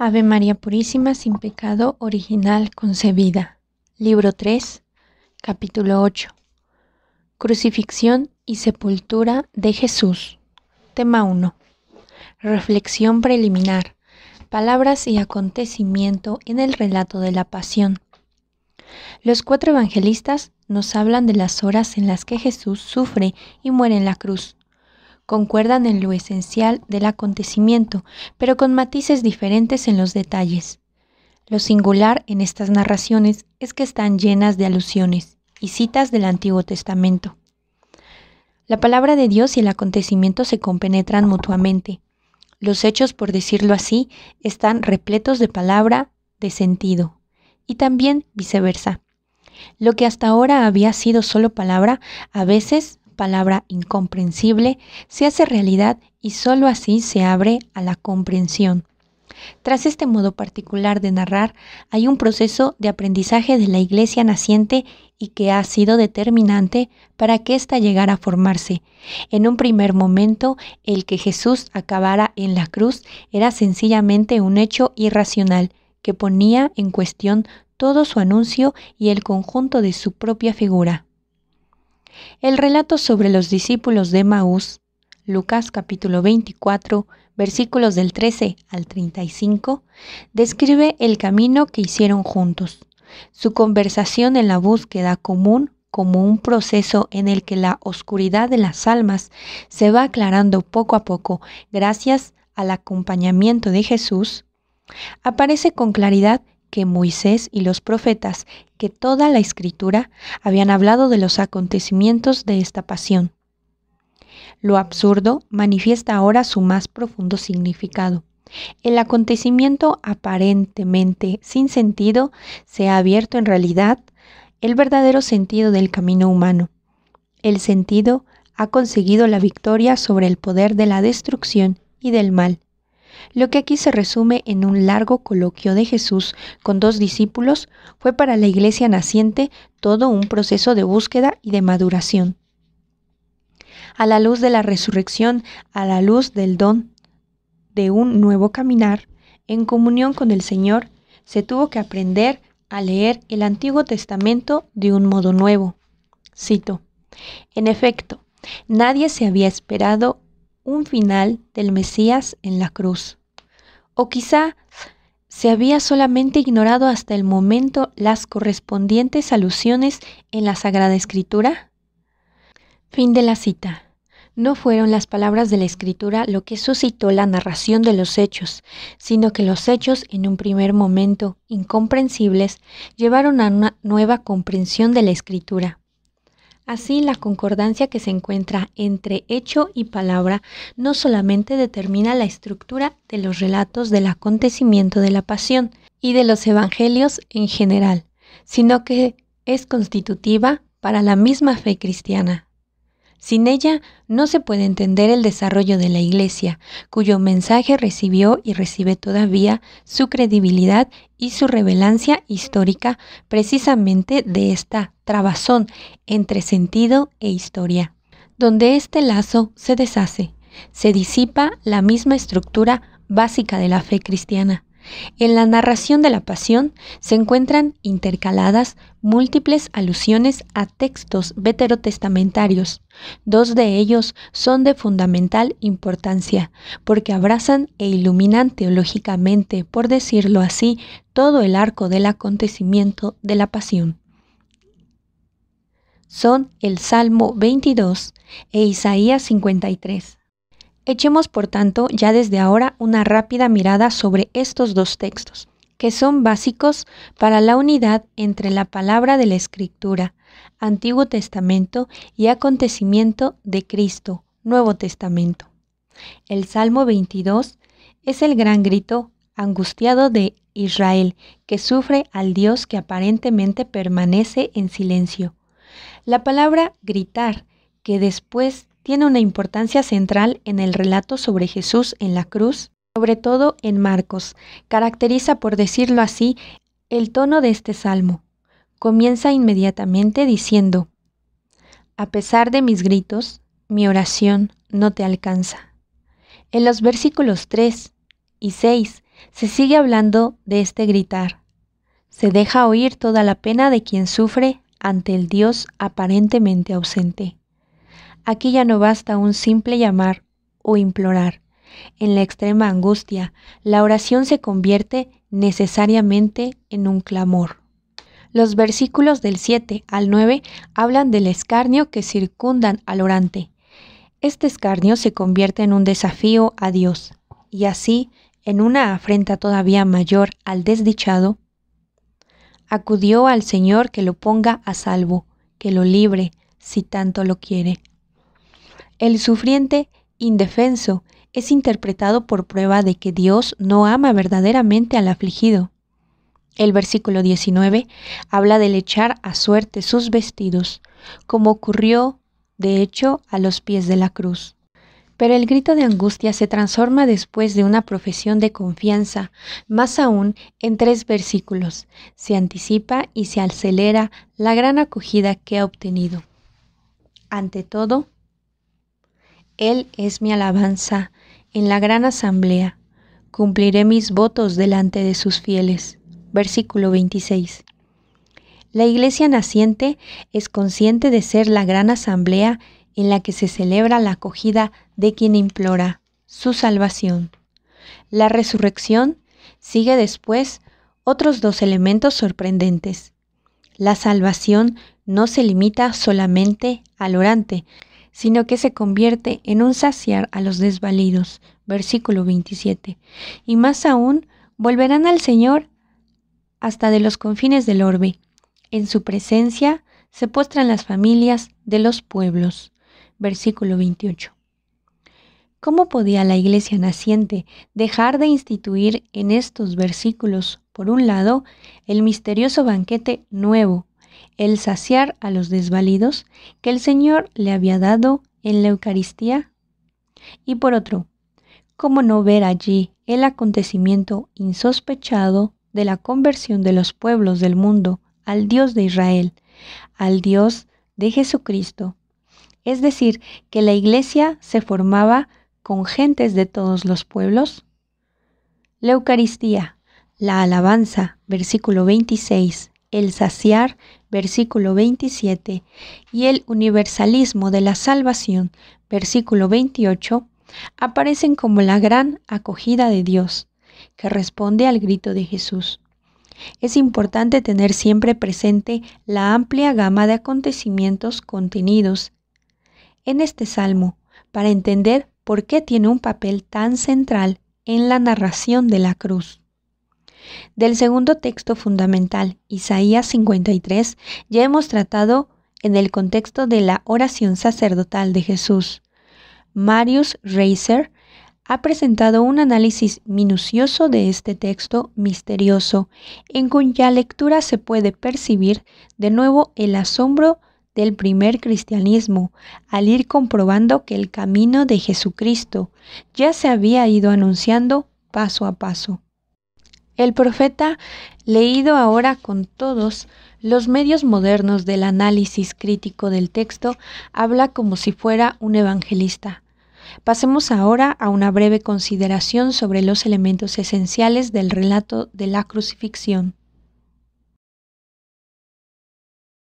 Ave María Purísima, sin pecado original concebida. Libro 3, capítulo 8. Crucifixión y sepultura de Jesús. Tema 1. Reflexión preliminar. Palabras y acontecimiento en el relato de la pasión. Los cuatro evangelistas nos hablan de las horas en las que Jesús sufre y muere en la cruz concuerdan en lo esencial del acontecimiento, pero con matices diferentes en los detalles. Lo singular en estas narraciones es que están llenas de alusiones y citas del Antiguo Testamento. La palabra de Dios y el acontecimiento se compenetran mutuamente. Los hechos, por decirlo así, están repletos de palabra, de sentido, y también viceversa. Lo que hasta ahora había sido solo palabra, a veces palabra incomprensible se hace realidad y sólo así se abre a la comprensión. Tras este modo particular de narrar, hay un proceso de aprendizaje de la iglesia naciente y que ha sido determinante para que ésta llegara a formarse. En un primer momento, el que Jesús acabara en la cruz era sencillamente un hecho irracional que ponía en cuestión todo su anuncio y el conjunto de su propia figura. El relato sobre los discípulos de Maús, Lucas capítulo 24, versículos del 13 al 35, describe el camino que hicieron juntos, su conversación en la búsqueda común como un proceso en el que la oscuridad de las almas se va aclarando poco a poco gracias al acompañamiento de Jesús, aparece con claridad que Moisés y los profetas, que toda la escritura, habían hablado de los acontecimientos de esta pasión. Lo absurdo manifiesta ahora su más profundo significado. El acontecimiento aparentemente sin sentido se ha abierto en realidad el verdadero sentido del camino humano. El sentido ha conseguido la victoria sobre el poder de la destrucción y del mal, lo que aquí se resume en un largo coloquio de Jesús con dos discípulos fue para la iglesia naciente todo un proceso de búsqueda y de maduración. A la luz de la resurrección, a la luz del don de un nuevo caminar, en comunión con el Señor, se tuvo que aprender a leer el Antiguo Testamento de un modo nuevo. Cito, En efecto, nadie se había esperado un final del Mesías en la cruz. O quizá se había solamente ignorado hasta el momento las correspondientes alusiones en la Sagrada Escritura. Fin de la cita. No fueron las palabras de la escritura lo que suscitó la narración de los hechos, sino que los hechos, en un primer momento incomprensibles, llevaron a una nueva comprensión de la escritura. Así, la concordancia que se encuentra entre hecho y palabra no solamente determina la estructura de los relatos del acontecimiento de la pasión y de los evangelios en general, sino que es constitutiva para la misma fe cristiana. Sin ella no se puede entender el desarrollo de la Iglesia, cuyo mensaje recibió y recibe todavía su credibilidad y su revelancia histórica precisamente de esta trabazón entre sentido e historia, donde este lazo se deshace, se disipa la misma estructura básica de la fe cristiana. En la narración de la Pasión se encuentran intercaladas múltiples alusiones a textos veterotestamentarios. Dos de ellos son de fundamental importancia, porque abrazan e iluminan teológicamente, por decirlo así, todo el arco del acontecimiento de la Pasión. Son el Salmo 22 e Isaías 53. Echemos, por tanto, ya desde ahora una rápida mirada sobre estos dos textos, que son básicos para la unidad entre la palabra de la Escritura, Antiguo Testamento y acontecimiento de Cristo, Nuevo Testamento. El Salmo 22 es el gran grito angustiado de Israel, que sufre al Dios que aparentemente permanece en silencio. La palabra gritar, que después tiene una importancia central en el relato sobre Jesús en la cruz, sobre todo en Marcos. Caracteriza, por decirlo así, el tono de este salmo. Comienza inmediatamente diciendo, A pesar de mis gritos, mi oración no te alcanza. En los versículos 3 y 6 se sigue hablando de este gritar. Se deja oír toda la pena de quien sufre ante el Dios aparentemente ausente. Aquí ya no basta un simple llamar o implorar. En la extrema angustia, la oración se convierte necesariamente en un clamor. Los versículos del 7 al 9 hablan del escarnio que circundan al orante. Este escarnio se convierte en un desafío a Dios, y así, en una afrenta todavía mayor al desdichado, acudió al Señor que lo ponga a salvo, que lo libre, si tanto lo quiere. El sufriente indefenso es interpretado por prueba de que Dios no ama verdaderamente al afligido. El versículo 19 habla del echar a suerte sus vestidos, como ocurrió, de hecho, a los pies de la cruz. Pero el grito de angustia se transforma después de una profesión de confianza, más aún en tres versículos. Se anticipa y se acelera la gran acogida que ha obtenido. Ante todo, él es mi alabanza en la gran asamblea. Cumpliré mis votos delante de sus fieles. Versículo 26. La iglesia naciente es consciente de ser la gran asamblea en la que se celebra la acogida de quien implora su salvación. La resurrección sigue después otros dos elementos sorprendentes. La salvación no se limita solamente al orante, sino que se convierte en un saciar a los desvalidos. Versículo 27. Y más aún, volverán al Señor hasta de los confines del orbe. En su presencia se postran las familias de los pueblos. Versículo 28. ¿Cómo podía la iglesia naciente dejar de instituir en estos versículos, por un lado, el misterioso banquete nuevo el saciar a los desvalidos que el Señor le había dado en la Eucaristía? Y por otro, ¿cómo no ver allí el acontecimiento insospechado de la conversión de los pueblos del mundo al Dios de Israel, al Dios de Jesucristo? Es decir, que la iglesia se formaba con gentes de todos los pueblos. La Eucaristía, la alabanza, versículo 26, el saciar versículo 27, y el universalismo de la salvación, versículo 28, aparecen como la gran acogida de Dios, que responde al grito de Jesús. Es importante tener siempre presente la amplia gama de acontecimientos contenidos en este salmo para entender por qué tiene un papel tan central en la narración de la cruz. Del segundo texto fundamental, Isaías 53, ya hemos tratado en el contexto de la oración sacerdotal de Jesús. Marius Reiser ha presentado un análisis minucioso de este texto misterioso, en cuya lectura se puede percibir de nuevo el asombro del primer cristianismo, al ir comprobando que el camino de Jesucristo ya se había ido anunciando paso a paso. El profeta, leído ahora con todos los medios modernos del análisis crítico del texto, habla como si fuera un evangelista. Pasemos ahora a una breve consideración sobre los elementos esenciales del relato de la crucifixión.